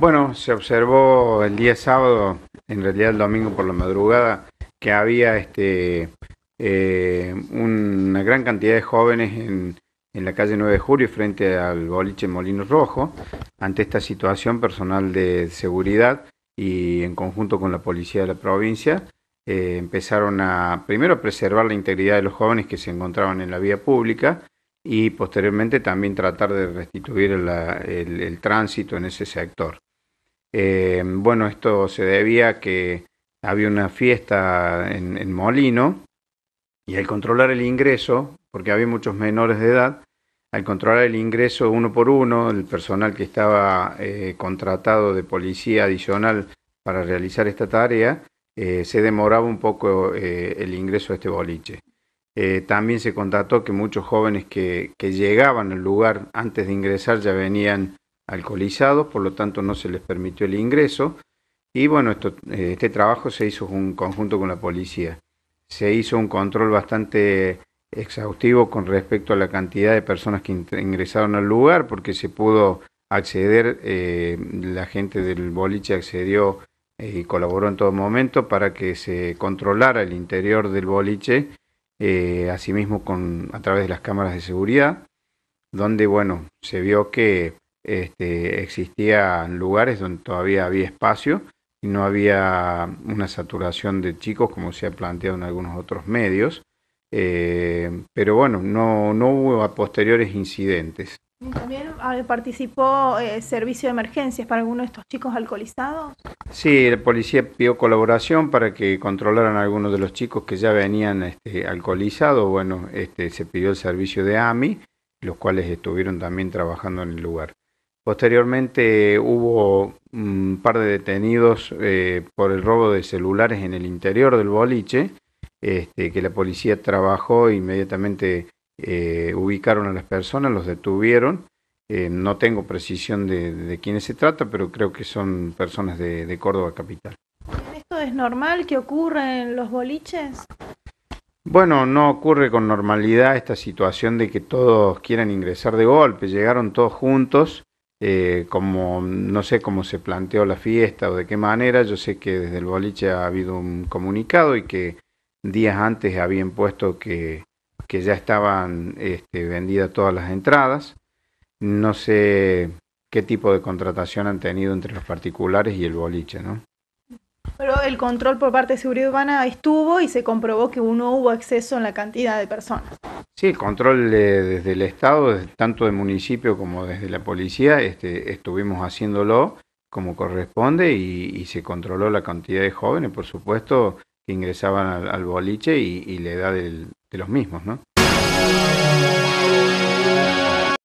Bueno, se observó el día sábado, en realidad el domingo por la madrugada, que había este, eh, una gran cantidad de jóvenes en, la calle 9 de Julio frente al boliche Molino Rojo. Ante esta situación, personal de seguridad y en conjunto con la policía de la provincia eh, empezaron a primero preservar la integridad de los jóvenes que se encontraban en la vía pública y posteriormente también tratar de restituir el, tránsito en ese sector. Eh, bueno, esto se debía a que había una fiesta en, Molino y al controlar el ingreso, porque había muchos menores de edad, al controlar el ingreso uno por uno, el personal que estaba eh, contratado de policía adicional para realizar esta tarea, eh, se demoraba un poco el ingreso a este boliche. también se contató que muchos jóvenes que llegaban al lugar antes de ingresar ya venían alcoholizados, por lo tanto no se les permitió el ingreso. Y bueno, eh, este trabajo se hizo en conjunto con la policía. Se hizo un control bastante exhaustivo con respecto a la cantidad de personas que ingresaron al lugar, porque se pudo acceder, eh, la gente del boliche accedió eh, y colaboró en todo momento para que se controlara el interior del boliche, asimismo con, a través de las cámaras de seguridad, donde bueno, se vio que este, existían lugares donde todavía había espacio y no había una saturación de chicos como se ha planteado en algunos otros medios. Eh, pero bueno, no, no hubo posteriores incidentes. ¿También ah, participó el eh, servicio de emergencias para algunos de estos chicos alcoholizados? Sí, el policía pidió colaboración para que controlaran algunos de los chicos que ya venían este, alcoholizados. Bueno, este, se pidió el servicio de AMI, los cuales estuvieron también trabajando en el lugar. Posteriormente hubo un mm, par de detenidos eh, por el robo de celulares en el interior del boliche, este, que la policía trabajó inmediatamente eh, ubicaron a las personas, los detuvieron. Eh, no tengo precisión de, quiénes se trata, pero creo que son personas de, de Córdoba Capital. ¿Esto es normal que ocurra en los boliches? Bueno, no ocurre con normalidad esta situación de que todos quieran ingresar de golpe. Llegaron todos juntos eh, como no sé cómo se planteó la fiesta o de qué manera, yo sé que desde el boliche ha habido un comunicado y que días antes habían puesto que, que ya estaban este, vendidas todas las entradas. No sé qué tipo de contratación han tenido entre los particulares y el boliche, ¿no? Pero el control por parte de seguridad urbana estuvo y se comprobó que no hubo exceso en la cantidad de personas. Sí, el control eh, desde el Estado, tanto del municipio como desde la policía, este, estuvimos haciéndolo como corresponde y, se controló la cantidad de jóvenes, por supuesto, que ingresaban al, boliche y, la edad de los mismos, ¿no?